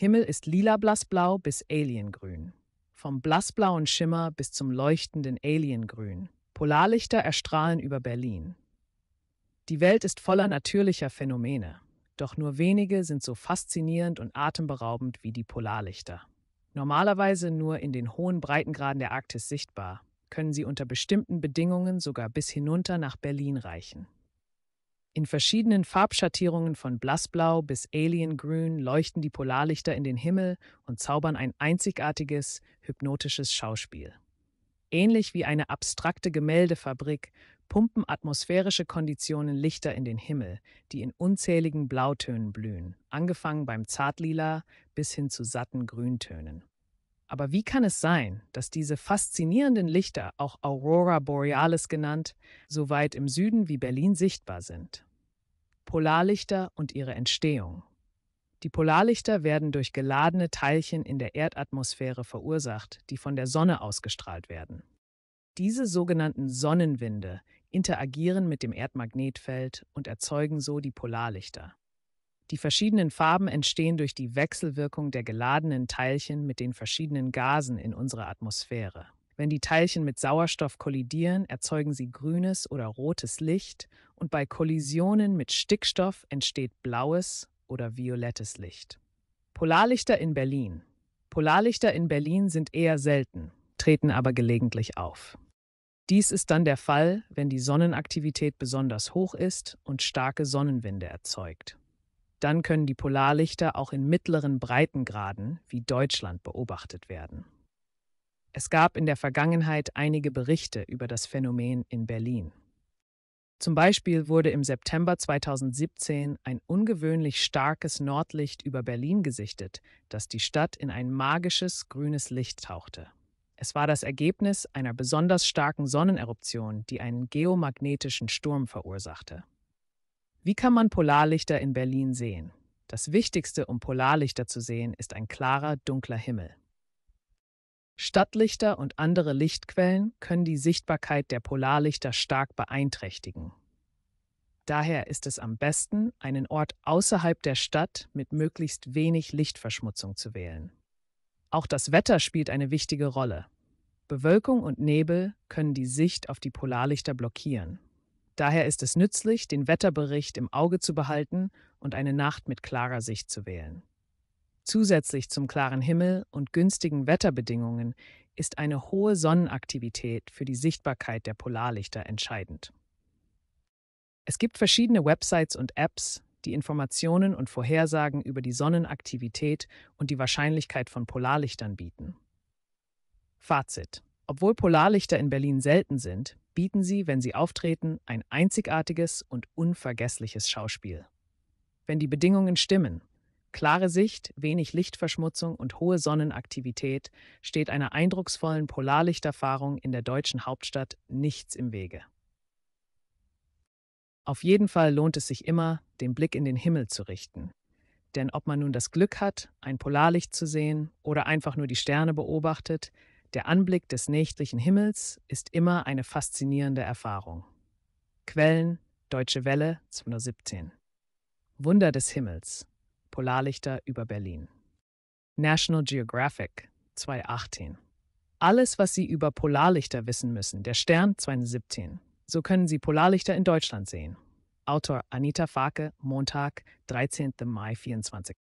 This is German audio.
Himmel ist lila blassblau bis aliengrün. Vom blassblauen Schimmer bis zum leuchtenden Aliengrün. Polarlichter erstrahlen über Berlin. Die Welt ist voller natürlicher Phänomene, doch nur wenige sind so faszinierend und atemberaubend wie die Polarlichter. Normalerweise nur in den hohen Breitengraden der Arktis sichtbar, können sie unter bestimmten Bedingungen sogar bis hinunter nach Berlin reichen. In verschiedenen Farbschattierungen von Blassblau bis Aliengrün leuchten die Polarlichter in den Himmel und zaubern ein einzigartiges, hypnotisches Schauspiel. Ähnlich wie eine abstrakte Gemäldefabrik pumpen atmosphärische Konditionen Lichter in den Himmel, die in unzähligen Blautönen blühen, angefangen beim Zartlila bis hin zu satten Grüntönen. Aber wie kann es sein, dass diese faszinierenden Lichter, auch Aurora Borealis genannt, so weit im Süden wie Berlin sichtbar sind? Polarlichter und ihre Entstehung. Die Polarlichter werden durch geladene Teilchen in der Erdatmosphäre verursacht, die von der Sonne ausgestrahlt werden. Diese sogenannten Sonnenwinde interagieren mit dem Erdmagnetfeld und erzeugen so die Polarlichter. Die verschiedenen Farben entstehen durch die Wechselwirkung der geladenen Teilchen mit den verschiedenen Gasen in unserer Atmosphäre. Wenn die Teilchen mit Sauerstoff kollidieren, erzeugen sie grünes oder rotes Licht und bei Kollisionen mit Stickstoff entsteht blaues oder violettes Licht. Polarlichter in Berlin. Polarlichter in Berlin sind eher selten, treten aber gelegentlich auf. Dies ist dann der Fall, wenn die Sonnenaktivität besonders hoch ist und starke Sonnenwinde erzeugt. Dann können die Polarlichter auch in mittleren Breitengraden wie Deutschland beobachtet werden. Es gab in der Vergangenheit einige Berichte über das Phänomen in Berlin. Zum Beispiel wurde im September 2017 ein ungewöhnlich starkes Nordlicht über Berlin gesichtet, das die Stadt in ein magisches grünes Licht tauchte. Es war das Ergebnis einer besonders starken Sonneneruption, die einen geomagnetischen Sturm verursachte. Wie kann man Polarlichter in Berlin sehen? Das Wichtigste, um Polarlichter zu sehen, ist ein klarer, dunkler Himmel. Stadtlichter und andere Lichtquellen können die Sichtbarkeit der Polarlichter stark beeinträchtigen. Daher ist es am besten, einen Ort außerhalb der Stadt mit möglichst wenig Lichtverschmutzung zu wählen. Auch das Wetter spielt eine wichtige Rolle. Bewölkung und Nebel können die Sicht auf die Polarlichter blockieren. Daher ist es nützlich, den Wetterbericht im Auge zu behalten und eine Nacht mit klarer Sicht zu wählen. Zusätzlich zum klaren Himmel und günstigen Wetterbedingungen ist eine hohe Sonnenaktivität für die Sichtbarkeit der Polarlichter entscheidend. Es gibt verschiedene Websites und Apps, die Informationen und Vorhersagen über die Sonnenaktivität und die Wahrscheinlichkeit von Polarlichtern bieten. Fazit. Obwohl Polarlichter in Berlin selten sind, bieten sie, wenn sie auftreten, ein einzigartiges und unvergessliches Schauspiel. Wenn die Bedingungen stimmen, Klare Sicht, wenig Lichtverschmutzung und hohe Sonnenaktivität steht einer eindrucksvollen Polarlichterfahrung in der deutschen Hauptstadt nichts im Wege. Auf jeden Fall lohnt es sich immer, den Blick in den Himmel zu richten. Denn ob man nun das Glück hat, ein Polarlicht zu sehen oder einfach nur die Sterne beobachtet, der Anblick des nächtlichen Himmels ist immer eine faszinierende Erfahrung. Quellen Deutsche Welle 2017 Wunder des Himmels Polarlichter über Berlin. National Geographic 2018. Alles, was Sie über Polarlichter wissen müssen, der Stern 2017. So können Sie Polarlichter in Deutschland sehen. Autor Anita Fake, Montag, 13. Mai 2024.